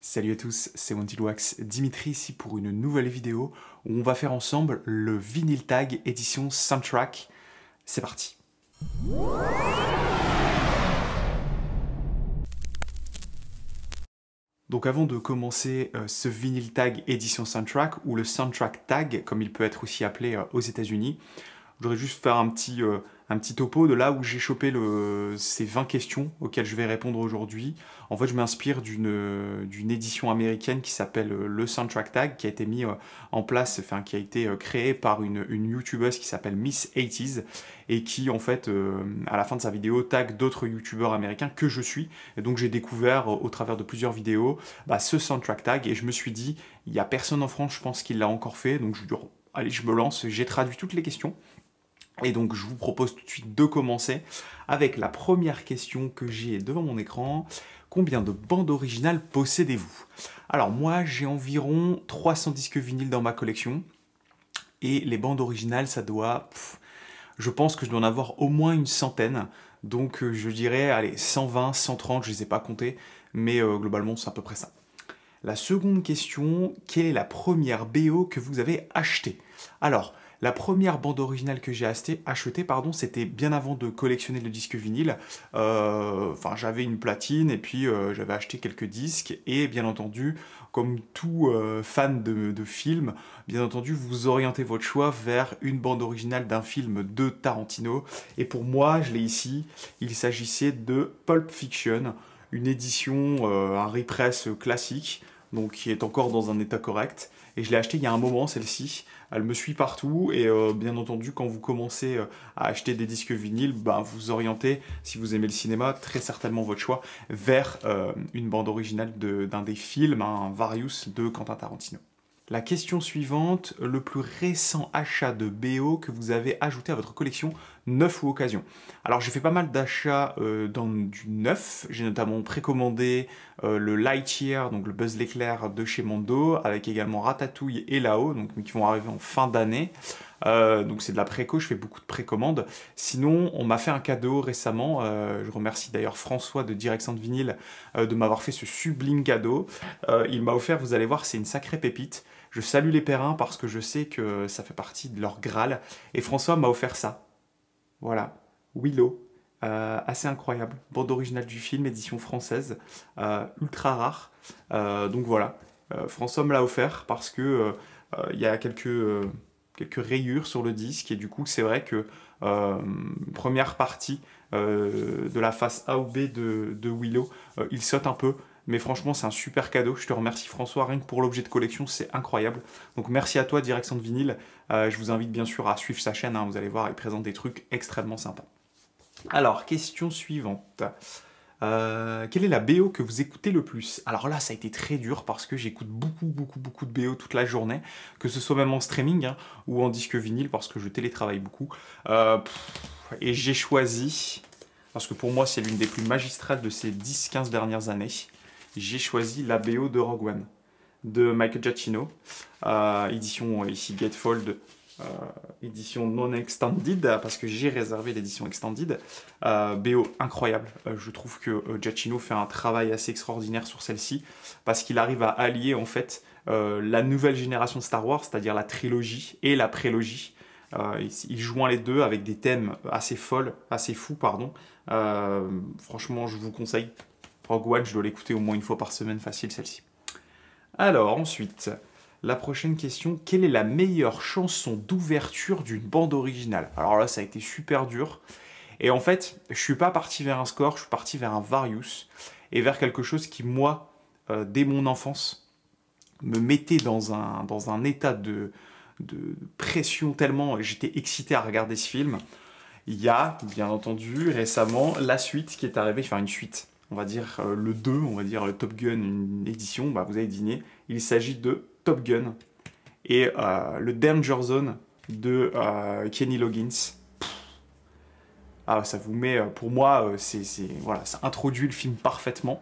Salut à tous, c'est Wax, Dimitri ici pour une nouvelle vidéo où on va faire ensemble le Vinyl Tag édition soundtrack. C'est parti Donc avant de commencer euh, ce Vinyl Tag édition soundtrack ou le soundtrack tag comme il peut être aussi appelé euh, aux États-Unis, voudrais juste faire un petit euh, un petit topo de là où j'ai chopé ces 20 questions auxquelles je vais répondre aujourd'hui. En fait, je m'inspire d'une édition américaine qui s'appelle euh, le Soundtrack Tag, qui a été mis euh, en place, enfin, qui a été euh, créé par une, youtubeuse qui s'appelle Miss 80s et qui, en fait, à la fin de sa vidéo, tag d'autres youtubeurs américains que je suis. Et donc, j'ai découvert au travers de plusieurs vidéos bah, ce Soundtrack Tag et je me suis dit, il n'y a personne en France, je pense, qui l'a encore fait. Donc, je dis oh, allez, je me lance, j'ai traduit toutes les questions. Et donc je vous propose tout de suite de commencer avec la première question que j'ai devant mon écran. Combien de bandes originales possédez-vous Alors moi j'ai environ 300 disques vinyles dans ma collection. Et les bandes originales ça doit... je pense que je dois en avoir au moins une centaine. Donc euh, je dirais, allez, 120, 130, je ne les ai pas comptés. Mais euh, globalement c'est à peu près ça. La seconde question, quelle est la première BO que vous avez achetée Alors, la première bande originale que j'ai achetée, acheté, pardon, c'était bien avant de collectionner le disque vinyle. Euh, enfin, j'avais une platine et puis euh, j'avais acheté quelques disques et bien entendu, comme tout euh, fan de, films, bien entendu, vous orientez votre choix vers une bande originale d'un film de Tarantino. Et pour moi, je l'ai ici, il s'agissait de Pulp Fiction, une édition, un repress classique, donc qui est encore dans un état correct. Et je l'ai acheté il y a un moment, celle-ci elle me suit partout et euh, bien entendu quand vous commencez euh, à acheter des disques vinyles, ben, vous orientez, si vous aimez le cinéma, très certainement votre choix vers euh, une bande originale d'un des films, un Varius de Quentin Tarantino. La question suivante, le plus récent achat de BO que vous avez ajouté à votre collection, neuf ou occasion Alors j'ai fait pas mal d'achats euh, dans du neuf, j'ai notamment précommandé euh, le Lightyear, donc le Buzz l'éclair de chez Mondo, avec également Ratatouille et Lao, donc qui vont arriver en fin d'année. Euh, donc c'est de la préco, je fais beaucoup de précommandes. Sinon, on m'a fait un cadeau récemment. je remercie d'ailleurs François de Direction de Vinyle de m'avoir fait ce sublime cadeau. il m'a offert, vous allez voir, c'est une sacrée pépite. Je salue les Perrins parce que je sais que ça fait partie de leur Graal. Et François m'a offert ça. Voilà. Willow. Euh, assez incroyable. Bande originale du film, édition française. Euh, ultra rare. Euh, donc voilà. François me l'a offert parce que il y a quelques, quelques rayures sur le disque. Et du coup, c'est vrai que première partie de la face A ou B de, de Willow, il saute un peu. Mais franchement, c'est un super cadeau. Je te remercie François, rien que pour l'objet de collection, c'est incroyable. Donc merci à toi, Direction de Vinyle. Euh, je vous invite bien sûr à suivre sa chaîne. Hein. Vous allez voir, il présente des trucs extrêmement sympas. Alors, question suivante. Euh, quelle est la BO que vous écoutez le plus Alors là, ça a été très dur parce que j'écoute beaucoup, beaucoup, beaucoup de BO toute la journée, que ce soit même en streaming hein, ou en disque vinyle parce que je télétravaille beaucoup. Euh, et j'ai choisi, parce que pour moi, c'est l'une des plus magistrales de ces 10-15 dernières années, j'ai choisi la BO de Rogue One de Michael Giacchino, euh, édition ici Gatefold, euh, édition non extended, parce que j'ai réservé l'édition extended. Euh, BO incroyable, je trouve que Giacchino fait un travail assez extraordinaire sur celle-ci, parce qu'il arrive à allier en fait la nouvelle génération de Star Wars, c'est-à-dire la trilogie et la prélogie. il, il joint les deux avec des thèmes assez folles, assez fous, pardon. franchement, je vous conseille Rogue One, je dois l'écouter au moins une fois par semaine, facile celle-ci. Alors ensuite, la prochaine question, quelle est la meilleure chanson d'ouverture d'une bande originale Alors là, ça a été super dur. Et en fait, je suis pas parti vers un score, je suis parti vers un Various et vers quelque chose qui, moi, euh, dès mon enfance, me mettait dans un, dans un état de, de pression tellement j'étais excité à regarder ce film. Il y a, bien entendu, récemment, la suite qui est arrivée, enfin une suite, on va dire euh, le 2, on va dire euh, Top Gun, une édition, bah, vous avez dîné, il s'agit de Top Gun et euh, le Danger Zone de Kenny Loggins. Ah, ça vous met, pour moi, c'est, voilà, ça introduit le film parfaitement.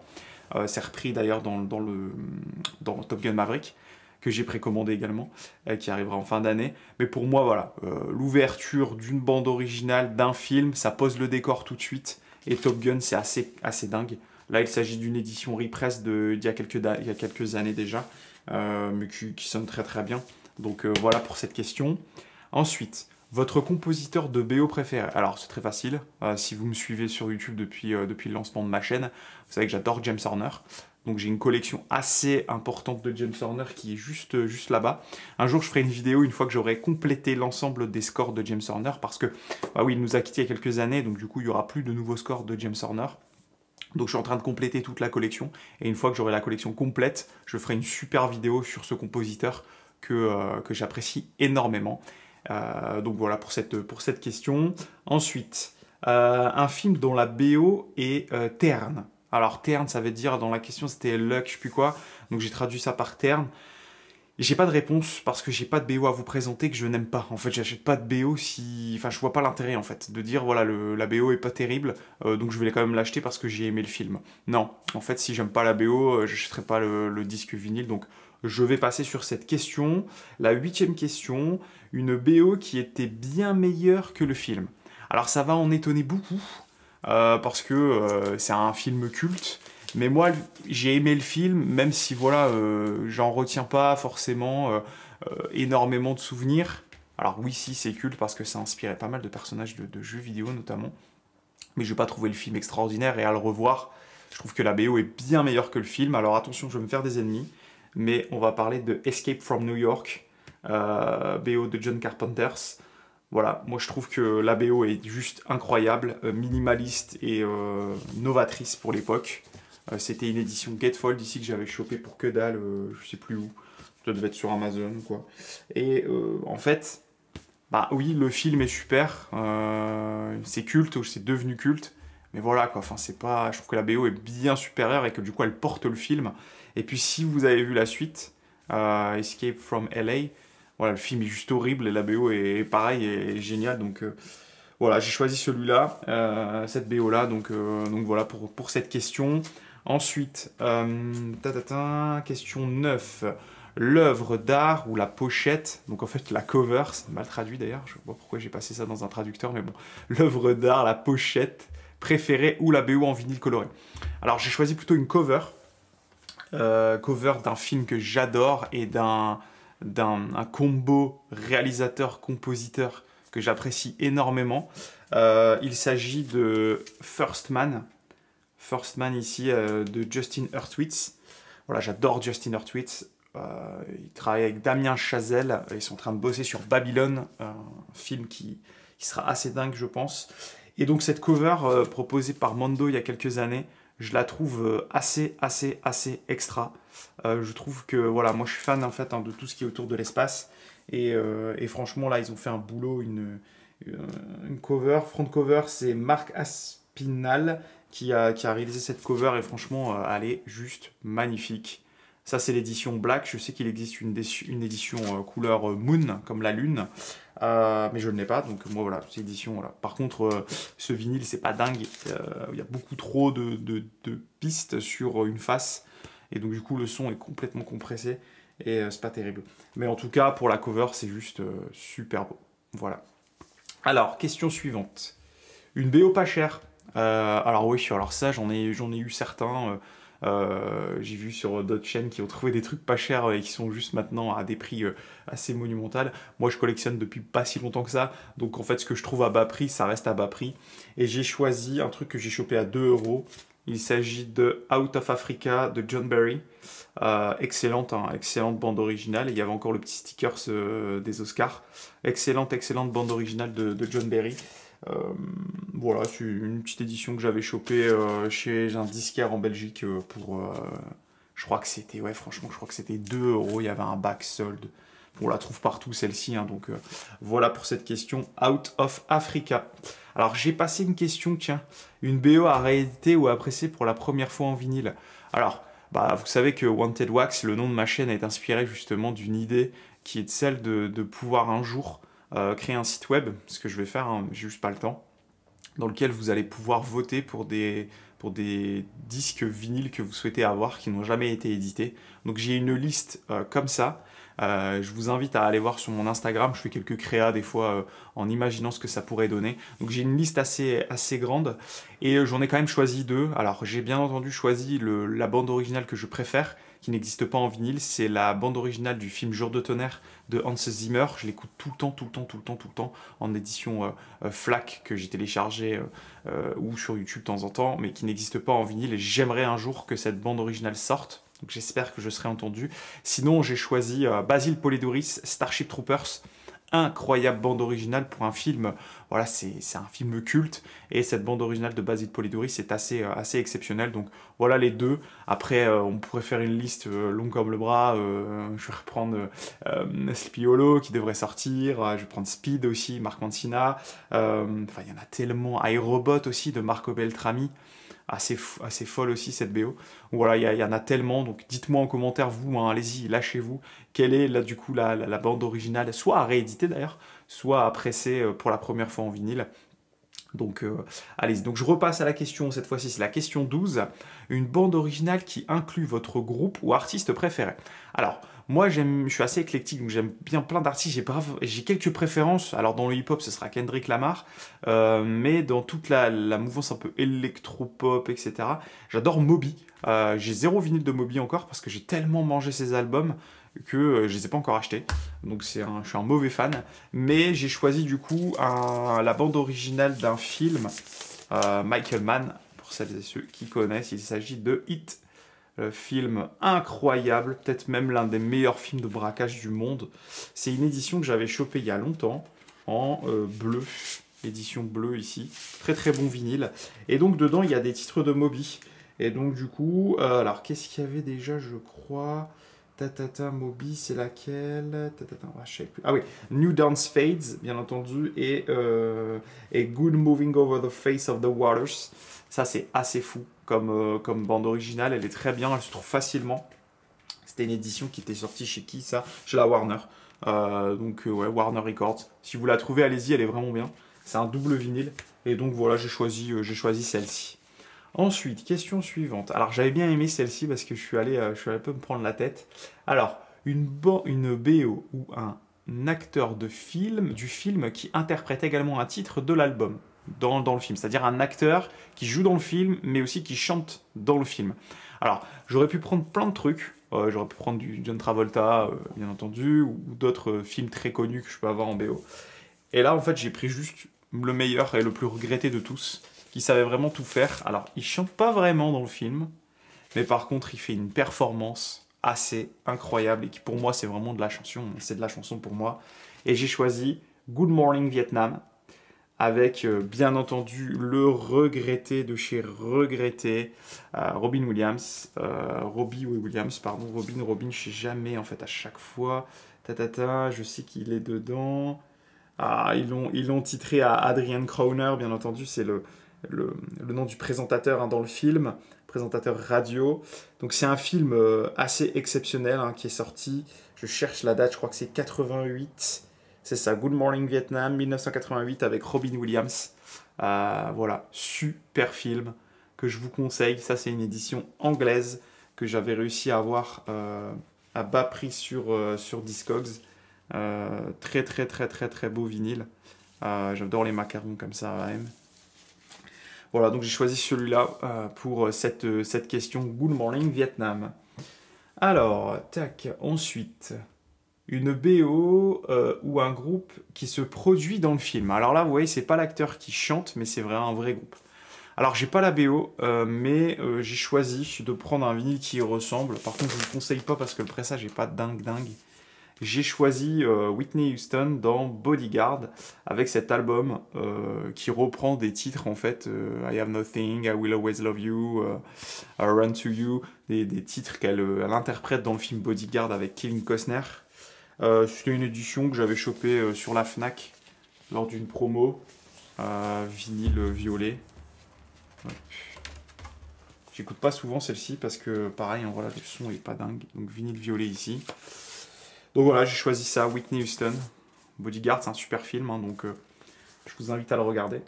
c'est repris d'ailleurs dans, dans, le, Top Gun Maverick, que j'ai précommandé également, qui arrivera en fin d'année. Mais pour moi, voilà, l'ouverture d'une bande originale, d'un film, ça pose le décor tout de suite. Et Top Gun, c'est assez, assez dingue. Là, il s'agit d'une édition repress d'il y, a quelques il y a quelques années déjà, euh, mais qui, sonne très très bien. Donc euh, voilà pour cette question. Ensuite, votre compositeur de BO préféré Alors c'est très facile, euh, si vous me suivez sur YouTube depuis, depuis le lancement de ma chaîne, vous savez que j'adore James Horner. Donc j'ai une collection assez importante de James Horner qui est juste, euh, juste là-bas. Un jour, je ferai une vidéo une fois que j'aurai complété l'ensemble des scores de James Horner parce que, bah oui, il nous a quittés il y a quelques années, donc du coup, il n'y aura plus de nouveaux scores de James Horner. Donc je suis en train de compléter toute la collection et une fois que j'aurai la collection complète, je ferai une super vidéo sur ce compositeur que, euh, j'apprécie énormément. Euh, donc voilà pour cette, pour cette question. Ensuite, un film dont la BO est terne. Alors terne, ça veut dire, dans la question c'était luck, je sais plus quoi. Donc j'ai traduit ça par terne. J'ai pas de réponse parce que j'ai pas de BO à vous présenter que je n'aime pas. En fait, j'achète pas de BO si. Enfin, je vois pas l'intérêt en fait de dire voilà, la BO est pas terrible, euh, donc je voulais quand même l'acheter parce que j'ai aimé le film. Non, en fait, si j'aime pas la BO, je euh, j'achèterai pas le, le, disque vinyle. Donc, je vais passer sur cette question. La huitième question une BO qui était bien meilleure que le film. Alors, ça va en étonner beaucoup euh, parce que euh, c'est un film culte. Mais moi, j'ai aimé le film, même si voilà, euh, j'en retiens pas forcément énormément de souvenirs. Alors oui, si, c'est culte parce que ça inspirait pas mal de personnages de, jeux vidéo notamment. Mais je n'ai pas trouvé le film extraordinaire et à le revoir, je trouve que la BO est bien meilleure que le film. Alors attention, je vais me faire des ennemis, mais on va parler de Escape from New York, BO de John Carpenters. Voilà, moi je trouve que la BO est juste incroyable, euh, minimaliste et euh, novatrice pour l'époque. Euh, c'était une édition Gatefold ici que j'avais chopé pour que dalle, je sais plus où. Ça devait être sur Amazon quoi. Et en fait, bah oui, le film est super, c'est culte, ou c'est devenu culte, mais voilà quoi, enfin c'est pas, je trouve que la BO est bien supérieure et que du coup elle porte le film. Et puis si vous avez vu la suite, Escape from LA, voilà, le film est juste horrible et la BO est, pareil et, est géniale. Donc euh, voilà, j'ai choisi celui-là, euh, cette BO-là. Donc, euh, donc voilà pour, pour cette question. Ensuite, question 9. L'œuvre d'art ou la pochette, donc en fait la cover, c'est mal traduit d'ailleurs, je vois pourquoi j'ai passé ça dans un traducteur, mais bon, l'œuvre d'art, la pochette préférée ou la BO en vinyle coloré. Alors j'ai choisi plutôt une cover, cover d'un film que j'adore et d'un d'un combo réalisateur-compositeur que j'apprécie énormément. Euh, il s'agit de First Man. First Man ici euh, de Justin Hurwitz. Voilà, j'adore Justin Hurwitz. Euh, il travaille avec Damien Chazelle. Ils sont en train de bosser sur Babylon un film qui, qui sera assez dingue, je pense. Et donc cette cover proposée par Mando il y a quelques années, je la trouve assez, assez, assez extra. Euh, je trouve que voilà, moi je suis fan en fait hein, de tout ce qui est autour de l'espace. Et, euh, franchement là, ils ont fait un boulot, une, euh, cover, front cover, c'est Marc Aspinal qui a, qui a réalisé cette cover et franchement, elle est juste magnifique. Ça, c'est l'édition Black. Je sais qu'il existe une, une édition couleur Moon, comme la lune. mais je ne l'ai pas, donc moi, voilà, cette édition, Par contre, ce vinyle, c'est pas dingue. Il y a beaucoup trop de, de pistes sur une face et donc du coup le son est complètement compressé et euh, c'est pas terrible. Mais en tout cas pour la cover c'est juste euh, super beau. Voilà. Alors question suivante. Une BO pas chère. Euh, alors oui, alors ça j'en ai, j'en ai eu certains. j'ai vu sur d'autres chaînes qui ont trouvé des trucs pas chers et qui sont juste maintenant à des prix assez monumentaux. Moi je collectionne depuis pas si longtemps que ça, donc en fait ce que je trouve à bas prix, ça reste à bas prix. Et j'ai choisi un truc que j'ai chopé à 2 euros, il s'agit de Out of Africa de John Berry. Euh, excellente, hein, excellente bande originale. il y avait encore le petit sticker des Oscars. Excellente, excellente bande originale de, John Berry. Euh, voilà, c'est une petite édition que j'avais chopée euh, chez un disquaire en Belgique pour. je crois que c'était, ouais, franchement, je crois que c'était 2 euros. Il y avait un bac solde. On la trouve partout celle-ci, hein, donc voilà pour cette question. Out of Africa. Alors j'ai passé une question, tiens, une BO à rééditer ou à apprécier pour la première fois en vinyle. Alors, bah, vous savez que Wanted Wax, le nom de ma chaîne, est inspiré justement d'une idée qui est celle de, pouvoir un jour euh, créer un site web, ce que je vais faire, hein, j'ai juste pas le temps, dans lequel vous allez pouvoir voter pour des, disques vinyles que vous souhaitez avoir qui n'ont jamais été édités. Donc j'ai une liste euh, comme ça euh, je vous invite à aller voir sur mon Instagram, je fais quelques créas des fois euh, en imaginant ce que ça pourrait donner. Donc j'ai une liste assez, assez grande et euh, j'en ai quand même choisi deux. Alors j'ai bien entendu choisi la bande originale que je préfère, qui n'existe pas en vinyle, c'est la bande originale du film Jour de tonnerre de Hans Zimmer. Je l'écoute tout le temps, tout le temps, tout le temps, tout le temps, en édition FLAC que j'ai téléchargée ou sur YouTube de temps en temps, mais qui n'existe pas en vinyle. Et j'aimerais un jour que cette bande originale sorte donc j'espère que je serai entendu. Sinon, j'ai choisi euh, Basil Polidoris, Starship Troopers. Incroyable bande originale pour un film. Voilà, c'est un film culte. Et cette bande originale de Basil Polidouris est assez, euh, assez exceptionnelle. Donc voilà les deux. Après, euh, on pourrait faire une liste longue comme le bras. je vais reprendre Sleepy Hollow qui devrait sortir. je vais prendre Speed aussi, Marc Mancina. Enfin, il y en a tellement. iRobot aussi de Marco Beltrami assez, folle aussi cette BO. Voilà, il y, en a tellement, donc dites-moi en commentaire, vous, hein, allez-y, lâchez-vous, quelle est là du coup la, la bande originale, soit à rééditer d'ailleurs, soit à presser euh, pour la première fois en vinyle. Donc euh, allez Donc je repasse à la question, cette fois-ci c'est la question 12. Une bande originale qui inclut votre groupe ou artiste préféré. Alors, moi j'aime, je suis assez éclectique, donc j'aime bien plein d'artistes, j'ai quelques préférences. Alors dans le hip-hop ce sera Kendrick Lamar, euh, mais dans toute la, mouvance un peu électro etc. J'adore Moby. Euh, j'ai zéro vinyle de Moby encore parce que j'ai tellement mangé ses albums que euh, je les ai pas encore achetés, donc je suis un mauvais fan, mais j'ai choisi du coup la bande originale d'un film, euh, Michael Mann, pour celles et ceux qui connaissent, il s'agit de Hit, film incroyable, peut-être même l'un des meilleurs films de braquage du monde. C'est une édition que j'avais chopée il y a longtemps, en euh, bleu, édition bleue ici, très très bon vinyle, et donc dedans il y a des titres de Moby, et donc du coup, alors qu'est-ce qu'il y avait déjà je crois Tatata Moby, c'est laquelle ta ah, je sais plus. Ah oui, New Dance Fades, bien entendu, euh, et, Good Moving Over the Face of the Waters. Ça, c'est assez fou comme, euh, comme bande originale. Elle est très bien, elle se trouve facilement. C'était une édition qui était sortie chez qui, ça Chez la Warner. Euh, donc, ouais, Warner Records. Si vous la trouvez, allez-y, elle est vraiment bien. C'est un double vinyle. Et donc, voilà, j'ai choisi, j'ai choisi celle-ci. Ensuite, question suivante. Alors, j'avais bien aimé celle-ci parce que je suis allé, euh, je suis un peu me prendre la tête. Alors, une, une BO ou un acteur de film, du film qui interprète également un titre de l'album dans, dans, le film. C'est-à-dire un acteur qui joue dans le film, mais aussi qui chante dans le film. Alors, j'aurais pu prendre plein de trucs. Euh, j'aurais pu prendre du John Travolta, euh, bien entendu, ou d'autres films très connus que je peux avoir en BO. Et là, en fait, j'ai pris juste le meilleur et le plus regretté de tous qui savait vraiment tout faire. Alors, il chante pas vraiment dans le film, mais par contre, il fait une performance assez incroyable et qui pour moi, c'est vraiment de la chanson. C'est de la chanson pour moi. Et j'ai choisi Good Morning Vietnam avec euh, bien entendu le regretté de chez regretté euh, Robin Williams, euh, Williams, pardon, Robin, Robin, je sais jamais en fait à chaque fois. Tatata, je sais qu'il est dedans. Ah, ils l'ont, ils l'ont titré à Adrian Crowner, bien entendu, c'est le, le, nom du présentateur hein, dans le film, présentateur radio. Donc c'est un film euh, assez exceptionnel hein, qui est sorti, je cherche la date, je crois que c'est 88. C'est ça, Good Morning Vietnam 1988 avec Robin Williams. Euh, voilà, super film que je vous conseille. Ça, c'est une édition anglaise que j'avais réussi à avoir euh, à bas prix sur, sur Discogs. très, très, très, très, très beau vinyle. J'adore les macarons comme ça, même voilà, donc j'ai choisi celui-là euh, pour euh, cette, euh, cette question Good Morning Vietnam. Alors, tac, ensuite, une BO ou un groupe qui se produit dans le film. Alors là, vous voyez, c'est pas l'acteur qui chante, mais c'est vraiment un vrai groupe. Alors, j'ai pas la BO, mais j'ai choisi de prendre un vinyle qui ressemble. Par contre, je vous conseille pas parce que le pressage est pas dingue dingue j'ai choisi euh, Whitney Houston dans Bodyguard avec cet album euh, qui reprend des titres en fait euh, I Have Nothing, I Will Always Love You, I Run to You, des, titres qu'elle interprète dans le film Bodyguard avec Kevin Costner. C'était une édition que j'avais chopée sur la Fnac lors d'une promo vinyle violet. J'écoute pas souvent celle-ci parce que pareil, voilà, le son est pas dingue. Donc vinyle violet ici. Donc voilà, j'ai choisi ça, Whitney Houston. Bodyguard, c'est un super film, hein, donc euh, je vous invite à le regarder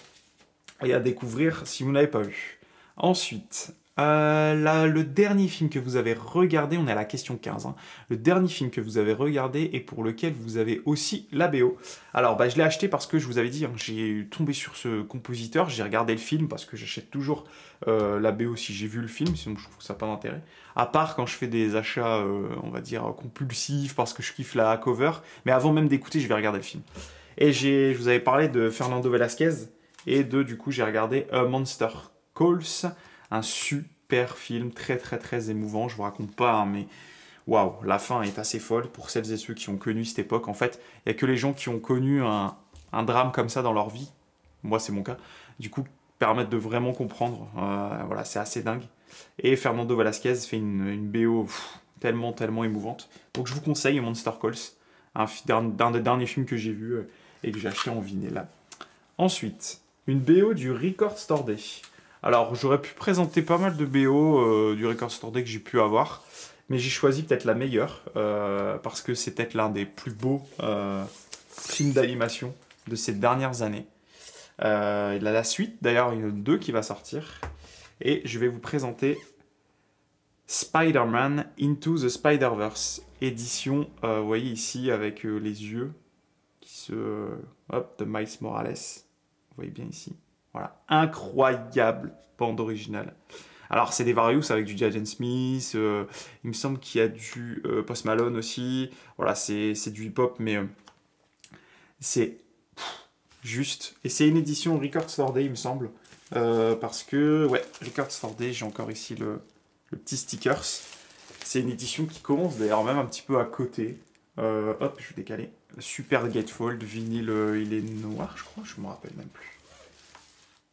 et à découvrir si vous n'avez pas vu. Ensuite, euh, là, le dernier film que vous avez regardé, on est à la question 15, hein. le dernier film que vous avez regardé et pour lequel vous avez aussi la BO. Alors, bah, je l'ai acheté parce que je vous avais dit, hein, j'ai tombé sur ce compositeur, j'ai regardé le film parce que j'achète toujours euh, la BO si j'ai vu le film, sinon je trouve que ça pas d'intérêt. À part quand je fais des achats, euh, on va dire, compulsifs parce que je kiffe la cover, mais avant même d'écouter, je vais regarder le film. Et je vous avais parlé de Fernando Velasquez et de, du coup, j'ai regardé euh, Monster Calls un super film, très très très émouvant. Je vous raconte pas, hein, mais waouh, la fin est assez folle pour celles et ceux qui ont connu cette époque. En fait, il n'y a que les gens qui ont connu un, drame comme ça dans leur vie, moi c'est mon cas, du coup, permettre de vraiment comprendre. Euh, voilà, c'est assez dingue. Et Fernando Velasquez fait une, BO tellement, tellement émouvante. Donc je vous conseille Monster Calls, un, des derniers films que j'ai vu euh, et que j'ai acheté en vinyle. Ensuite, une BO du Record Store Day. Alors, j'aurais pu présenter pas mal de BO euh, du Record Store que j'ai pu avoir, mais j'ai choisi peut-être la meilleure, euh, parce que c'est peut-être l'un des plus beaux euh, films d'animation de ces dernières années. il a la suite, d'ailleurs, il y en a deux qui va sortir, et je vais vous présenter Spider-Man Into the Spider-Verse, édition, vous voyez ici, avec les yeux qui se... hop, de Miles Morales, vous voyez bien ici. Voilà, incroyable bande originale. Alors, c'est des Various avec du Jaden Smith, euh, il me semble qu'il y a du euh, Post Malone aussi. Voilà, c'est du hip-hop, mais euh, c'est juste. Et c'est une édition Records for Day, il me semble. parce que, ouais, Records for Day, j'ai encore ici le, le petit stickers. C'est une édition qui commence d'ailleurs même un petit peu à côté. hop, je vais décaler. Super Gatefold, vinyle, il est noir, je crois, je me rappelle même plus.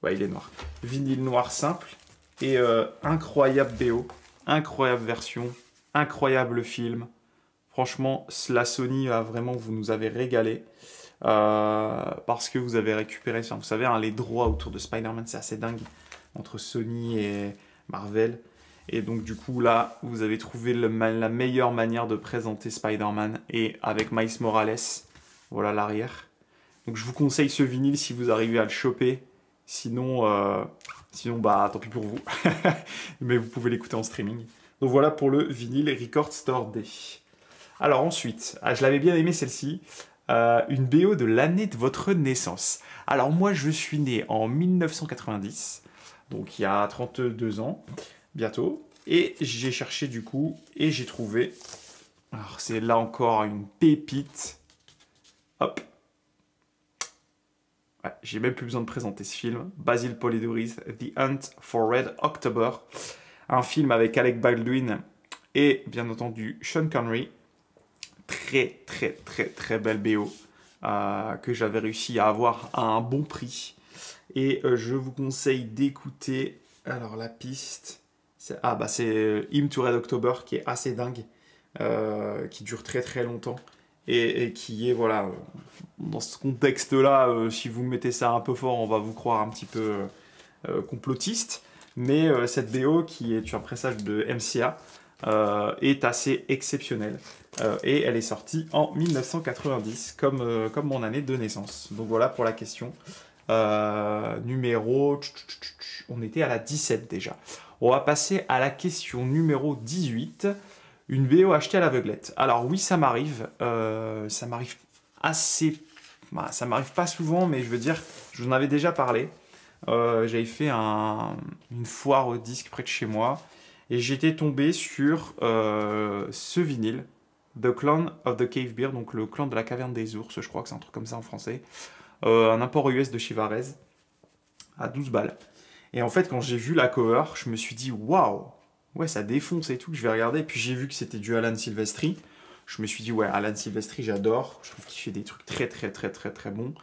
Ouais, il est noir. Vinyle noir simple et euh, incroyable BO, incroyable version, incroyable film. Franchement, la Sony a vraiment, vous nous avez régalé. Euh, parce que vous avez récupéré, vous savez, hein, les droits autour de Spider-Man, c'est assez dingue entre Sony et Marvel. Et donc du coup là, vous avez trouvé la meilleure manière de présenter Spider-Man et avec Miles Morales, voilà l'arrière. Donc je vous conseille ce vinyle si vous arrivez à le choper, Sinon, euh, sinon bah tant pis pour vous. Mais vous pouvez l'écouter en streaming. Donc voilà pour le vinyle Record Store Day. Alors ensuite, ah, je l'avais bien aimé celle-ci. Euh, une BO de l'année de votre naissance. Alors moi je suis né en 1990, donc il y a 32 ans bientôt, et j'ai cherché du coup et j'ai trouvé. Alors c'est là encore une pépite. Hop, j'ai même plus besoin de présenter ce film. Basil Polidouris, The Hunt for Red October. Un film avec Alec Baldwin et bien entendu Sean Connery. Très très très très belle BO euh, que j'avais réussi à avoir à un bon prix. Et euh, je vous conseille d'écouter. Alors la piste. Ah bah c'est Him euh, to Red October qui est assez dingue. qui dure très très longtemps et, qui est voilà dans ce contexte-là, euh, si vous mettez ça un peu fort, on va vous croire un petit peu euh, euh, complotiste. Mais cette BO, qui est un pressage de MCA, est assez exceptionnelle. et elle est sortie en 1990, comme, comme mon année de naissance. Donc voilà pour la question. numéro... On était à la 17 déjà. On va passer à la question numéro 18. Une BO achetée à l'aveuglette. Alors oui, ça m'arrive. Euh, ça m'arrive assez... Bah, ça m'arrive pas souvent, mais je veux dire, je vous en avais déjà parlé. Euh, j'avais fait une foire au disque près de chez moi. Et j'étais tombé sur euh, ce vinyle, The Clan of the Cave Beer, donc le clan de la caverne des ours, je crois que c'est un truc comme ça en français. un import US de Chivarez à 12 balles. Et en fait, quand j'ai vu la cover, je me suis dit waouh, ouais, ça défonce et tout, je vais regarder. Puis j'ai vu que c'était du Alan Silvestri. Je me suis dit, ouais, Alan Silvestri, j'adore. Je trouve qu'il fait des trucs très, très, très, très, très bons.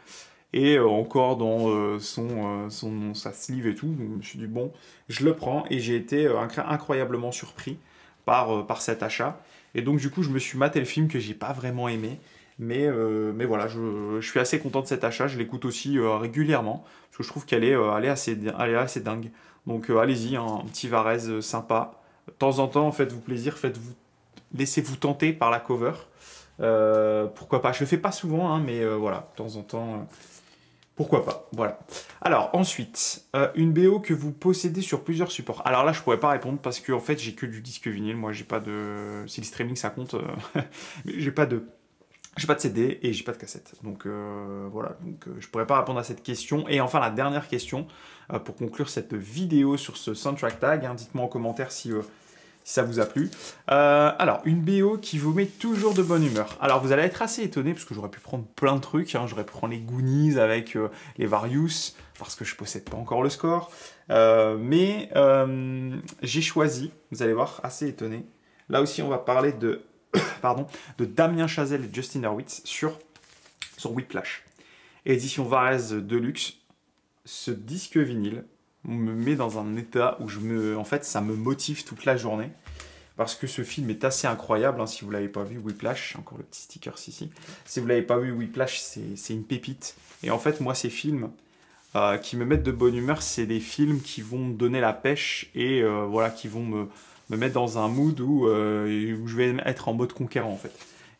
Et euh, encore dans euh, son, euh, son, sa sleeve et tout, je me suis dit, bon, je le prends. Et j'ai été incroyablement surpris par, par cet achat. Et donc, du coup, je me suis maté le film que j'ai pas vraiment aimé. Mais, mais voilà, je, suis assez content de cet achat. Je l'écoute aussi régulièrement, parce que je trouve qu'elle est, assez, dingue. Donc allez-y, un petit Varese sympa de temps en temps, faites-vous plaisir, faites-vous, laissez-vous tenter par la cover. Euh, pourquoi pas Je le fais pas souvent, hein, mais euh, voilà, de temps en temps, euh, pourquoi pas Voilà. Alors ensuite, une BO que vous possédez sur plusieurs supports. Alors là, je pourrais pas répondre parce que en fait, j'ai que du disque vinyle. Moi, j'ai pas de. Si le streaming ça compte, j'ai pas de. J'ai pas de CD et j'ai pas de cassette. Donc voilà, donc je pourrais pas répondre à cette question. Et enfin la dernière question, euh, pour conclure cette vidéo sur ce soundtrack tag. Hein, dites-moi en commentaire euh, si, ça vous a plu. Euh, alors, une BO qui vous met toujours de bonne humeur. Alors, vous allez être assez étonné, parce que j'aurais pu prendre plein de trucs. Hein. J'aurais pu prendre les Goonies avec les Various, parce que je possède pas encore le score. mais j'ai choisi, vous allez voir, assez étonné. Là aussi, on va parler de, pardon, de Damien Chazelle et Justin Hurwitz sur, sur Whiplash. Édition Varese Deluxe, ce disque vinyle me met dans un état où je me, en fait, ça me motive toute la journée. Parce que ce film est assez incroyable, hein. si vous l'avez pas vu, Whiplash, encore le petit sticker ici. Si vous l'avez pas vu, Whiplash, c'est une pépite. Et en fait, moi, ces films euh, qui me mettent de bonne humeur, c'est des films qui vont me donner la pêche et euh, voilà, qui vont me, me, mettre dans un mood où, euh, où je vais être en mode conquérant, en fait.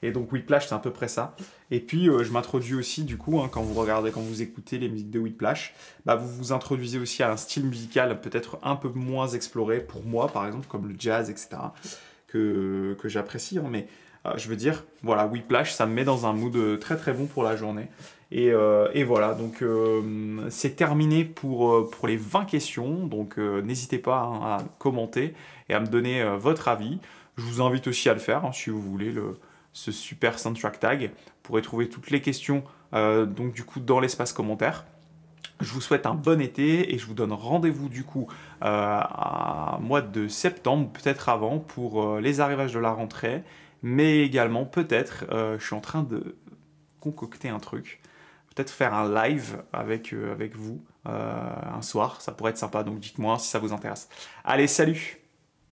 Et donc Whiplash, c'est à peu près ça. Et puis euh, je m'introduis aussi, du coup, hein, quand vous regardez, quand vous écoutez les musiques de Whiplash, bah, vous vous introduisez aussi à un style musical peut-être un peu moins exploré pour moi, par exemple, comme le jazz, etc., que, j'apprécie. Hein. mais euh, je veux dire, voilà, Whiplash, ça me met dans un mood euh, très très bon pour la journée. Et, voilà, donc c'est terminé pour, les 20 questions. Donc n'hésitez pas hein, à commenter et à me donner votre avis. Je vous invite aussi à le faire si vous voulez le ce super soundtrack tag. Vous pourrez trouver toutes les questions euh, donc du coup dans l'espace commentaire. Je vous souhaite un bon été et je vous donne rendez-vous du coup euh, à mois de septembre, peut-être avant, pour euh, les arrivages de la rentrée. Mais également, peut-être, je suis en train de concocter un truc. Peut-être faire un live avec, avec vous un soir, ça pourrait être sympa, donc dites-moi si ça vous intéresse. Allez, salut